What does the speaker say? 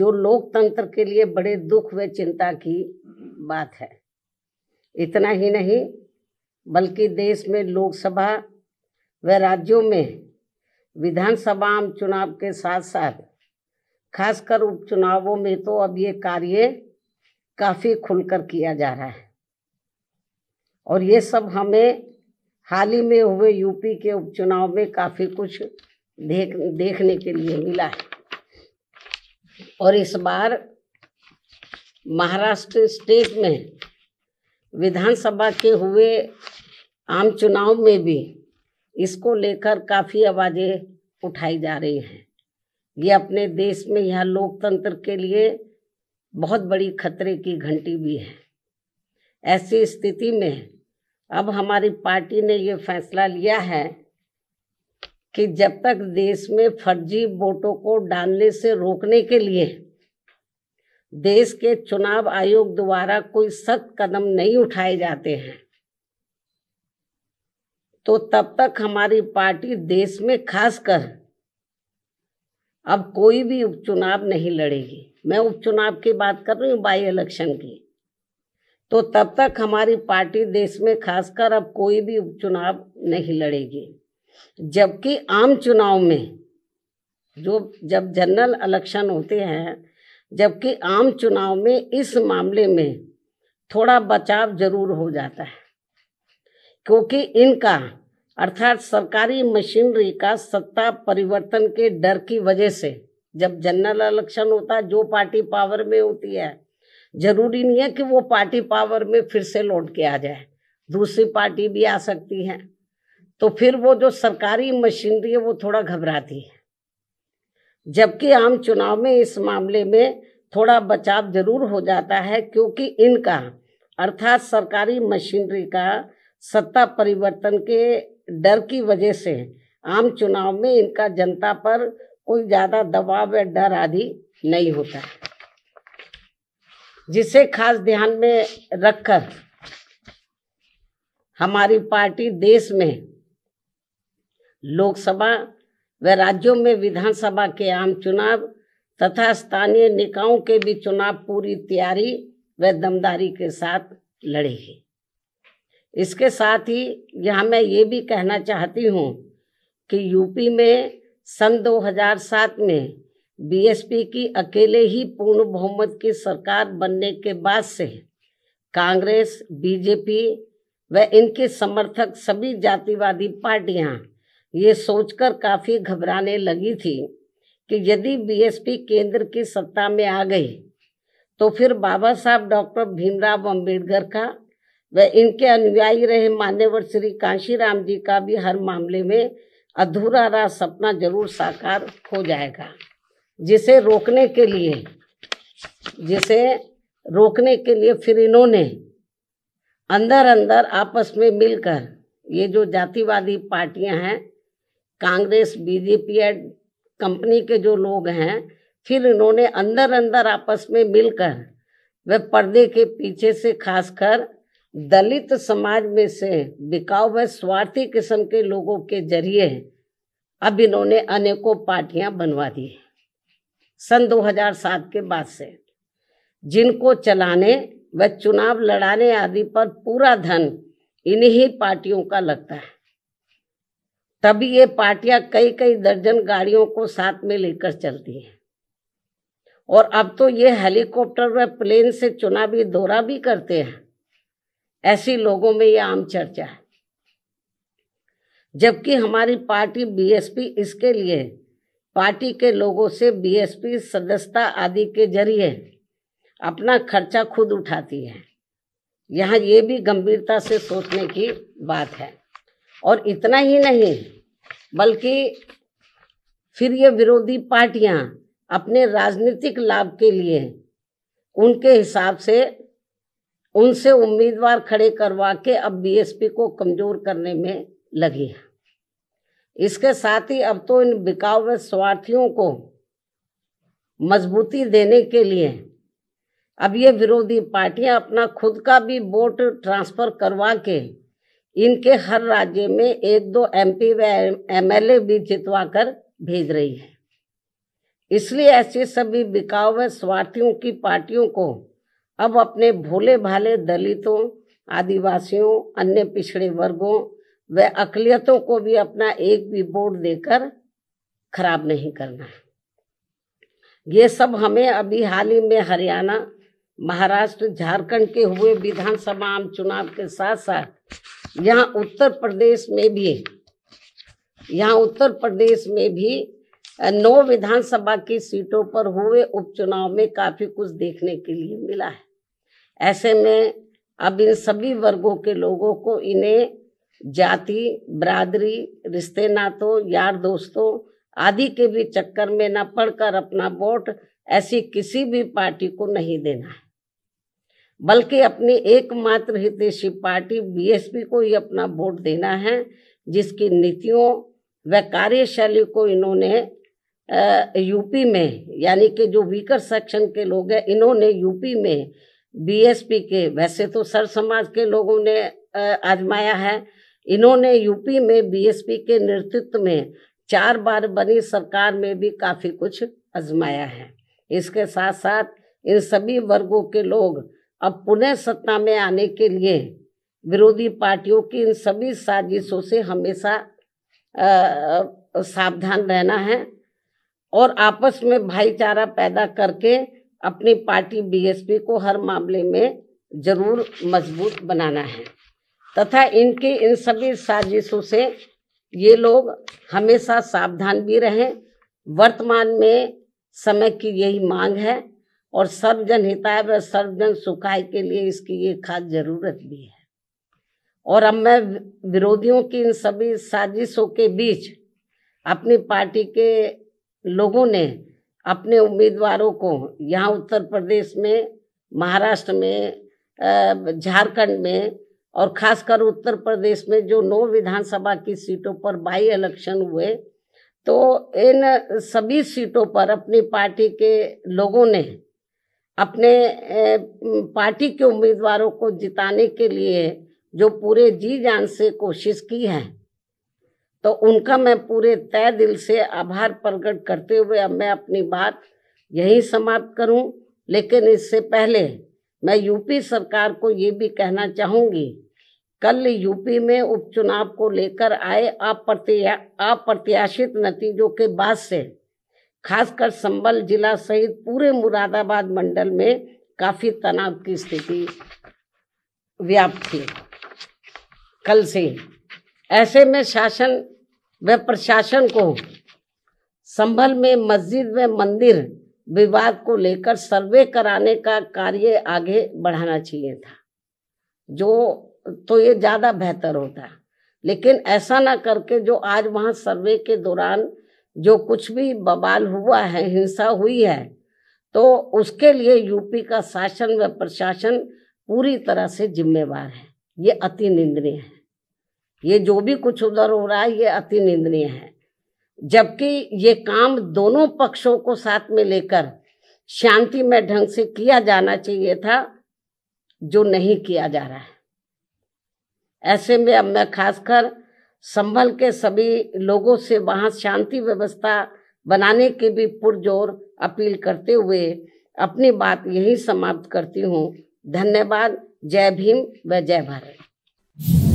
जो लोकतंत्र के लिए बड़े दुख व चिंता की बात है इतना ही नहीं बल्कि देश में लोकसभा व राज्यों में विधानसभा आम चुनाव के साथ साथ खासकर उपचुनावों में तो अब ये कार्य काफ़ी खुलकर किया जा रहा है और ये सब हमें हाल ही में हुए यूपी के उपचुनाव में काफ़ी कुछ देख देखने के लिए मिला है और इस बार महाराष्ट्र स्टेट में विधानसभा के हुए आम चुनाव में भी इसको लेकर काफ़ी आवाज़ें उठाई जा रही हैं ये अपने देश में यह लोकतंत्र के लिए बहुत बड़ी खतरे की घंटी भी है ऐसी स्थिति में अब हमारी पार्टी ने ये फैसला लिया है कि जब तक देश में फर्जी वोटों को डालने से रोकने के लिए देश के चुनाव आयोग द्वारा कोई सख्त कदम नहीं उठाए जाते हैं तो तब तक हमारी पार्टी देश में खासकर अब कोई भी उपचुनाव नहीं लड़ेगी मैं उपचुनाव की बात कर रही हूँ बाई इलेक्शन की तो तब तक हमारी पार्टी देश में खासकर अब कोई भी उपचुनाव नहीं लड़ेगी जबकि आम चुनाव में जो जब जनरल इलेक्शन होते हैं जबकि आम चुनाव में इस मामले में थोड़ा बचाव जरूर हो जाता है क्योंकि इनका अर्थात सरकारी मशीनरी का सत्ता परिवर्तन के डर की वजह से जब जनरल इलेक्शन होता है जो पार्टी पावर में होती है जरूरी नहीं है कि वो पार्टी पावर में फिर से लौट के आ जाए दूसरी पार्टी भी आ सकती है तो फिर वो जो सरकारी मशीनरी है वो थोड़ा घबराती है जबकि आम चुनाव में इस मामले में थोड़ा बचाव जरूर हो जाता है क्योंकि इनका अर्थात सरकारी मशीनरी का सत्ता परिवर्तन के डर की वजह से आम चुनाव में इनका जनता पर कोई ज़्यादा दबाव या डर आदि नहीं होता जिसे खास ध्यान में रखकर हमारी पार्टी देश में लोकसभा व राज्यों में विधानसभा के आम चुनाव तथा स्थानीय निकायों के भी चुनाव पूरी तैयारी व दमदारी के साथ लड़ेगी इसके साथ ही यहाँ मैं ये भी कहना चाहती हूँ कि यूपी में सन 2007 में बीएसपी की अकेले ही पूर्ण बहुमत की सरकार बनने के बाद से कांग्रेस बीजेपी व इनके समर्थक सभी जातिवादी पार्टियाँ ये सोचकर काफ़ी घबराने लगी थी कि यदि बीएसपी केंद्र की सत्ता में आ गई तो फिर बाबा साहब डॉक्टर भीमराव अंबेडकर का व इनके अनुयायी रहे मान्यवर श्री कांशीराम जी का भी हर मामले में अधूरा रहा सपना जरूर साकार हो जाएगा जिसे रोकने के लिए जिसे रोकने के लिए फिर इन्होंने अंदर अंदर आपस में मिलकर ये जो जातिवादी पार्टियां हैं कांग्रेस बीजेपी या कंपनी के जो लोग हैं फिर इन्होंने अंदर अंदर आपस में मिलकर वह पर्दे के पीछे से खासकर दलित समाज में से बिकाऊ व स्वार्थी किस्म के लोगों के जरिए अब इन्होंने अनेकों पार्टियां बनवा दी सन 2007 के बाद से जिनको चलाने व चुनाव लड़ाने आदि पर पूरा धन इन्हीं पार्टियों का लगता है तभी ये पार्टियां कई कई दर्जन गाड़ियों को साथ में लेकर चलती हैं और अब तो ये हेलीकॉप्टर व प्लेन से चुनावी दौरा भी करते हैं ऐसी लोगों में ये आम चर्चा है जबकि हमारी पार्टी बीएसपी इसके लिए पार्टी के लोगों से बीएसपी सदस्यता आदि के जरिए अपना खर्चा खुद उठाती है यहाँ ये भी गंभीरता से सोचने की बात है और इतना ही नहीं बल्कि फिर ये विरोधी पार्टियां अपने राजनीतिक लाभ के लिए उनके हिसाब से उनसे उम्मीदवार खड़े करवा के अब बीएसपी को कमजोर करने में लगी है इसके साथ ही अब तो इन बिकाऊ स्वार्थियों को मजबूती देने के लिए अब ये विरोधी पार्टियां अपना खुद का भी वोट ट्रांसफर करवा के इनके हर राज्य में एक दो एमपी व एमएलए भी जितवा कर भेज रही है इसलिए ऐसे सभी बिकाऊ व स्वार्थियों की पार्टियों को अब अपने भोले भाले दलितों आदिवासियों अन्य पिछड़े वर्गों व अकलियतों को भी अपना एक भी वोट देकर खराब नहीं करना है ये सब हमें अभी हाल ही में हरियाणा महाराष्ट्र झारखंड के हुए विधानसभा आम चुनाव के साथ साथ यहाँ उत्तर प्रदेश में भी यहाँ उत्तर प्रदेश में भी नौ विधानसभा की सीटों पर हुए उपचुनाव में काफी कुछ देखने के लिए मिला है ऐसे में अब इन सभी वर्गों के लोगों को इन्हें जाति बरादरी रिश्ते नातों यार दोस्तों आदि के भी चक्कर में न पड़कर अपना वोट ऐसी किसी भी पार्टी को नहीं देना है बल्कि अपनी एकमात्र हितेशी पार्टी बीएसपी को ही अपना वोट देना है जिसकी नीतियों व कार्यशैली को इन्होंने यूपी में यानी कि जो वीकर सेक्शन के लोग हैं इन्होंने यूपी में बीएसपी के वैसे तो सर समाज के लोगों ने आजमाया है इन्होंने यूपी में बीएसपी के नेतृत्व में चार बार बनी सरकार में भी काफ़ी कुछ आजमाया है इसके साथ साथ इन सभी वर्गों के लोग अब पुनः सत्ता में आने के लिए विरोधी पार्टियों की इन सभी साजिशों से हमेशा सावधान रहना है और आपस में भाईचारा पैदा करके अपनी पार्टी बीएसपी को हर मामले में जरूर मजबूत बनाना है तथा इनके इन सभी साजिशों से ये लोग हमेशा सावधान भी रहें वर्तमान में समय की यही मांग है और सर्वजन हिताय व सर्वजन सुखाय के लिए इसकी ये खास जरूरत भी है और अब मैं विरोधियों की इन सभी साजिशों के बीच अपनी पार्टी के लोगों ने अपने उम्मीदवारों को यहाँ उत्तर प्रदेश में महाराष्ट्र में झारखंड में और खासकर उत्तर प्रदेश में जो नौ विधानसभा की सीटों पर बाई इलेक्शन हुए तो इन सभी सीटों पर अपनी पार्टी के लोगों ने अपने पार्टी के उम्मीदवारों को जिताने के लिए जो पूरे जी जान से कोशिश की है तो उनका मैं पूरे तय दिल से आभार प्रकट करते हुए अब मैं अपनी बात यहीं समाप्त करूं लेकिन इससे पहले मैं यूपी सरकार को ये भी कहना चाहूंगी कल यूपी में उपचुनाव को लेकर आए अप्रत्या अप्रत्याशित नतीजों के बाद से खासकर संबल जिला सहित पूरे मुरादाबाद मंडल में काफ़ी तनाव की स्थिति व्याप्त थी कल से ही ऐसे में शासन व प्रशासन को संभल में मस्जिद व मंदिर विवाद को लेकर सर्वे कराने का कार्य आगे बढ़ाना चाहिए था जो तो ये ज़्यादा बेहतर होता लेकिन ऐसा ना करके जो आज वहाँ सर्वे के दौरान जो कुछ भी बवाल हुआ है हिंसा हुई है तो उसके लिए यूपी का शासन व प्रशासन पूरी तरह से जिम्मेवार है ये अति निंदनीय है ये जो भी कुछ उधर हो रहा है ये अति निंदनीय है जबकि ये काम दोनों पक्षों को साथ में लेकर शांति में ढंग से किया जाना चाहिए था जो नहीं किया जा रहा है ऐसे में अब मैं खासकर संभल के सभी लोगों से वहाँ शांति व्यवस्था बनाने की भी पुरजोर अपील करते हुए अपनी बात यही समाप्त करती हूँ धन्यवाद जय भीम व जय भारत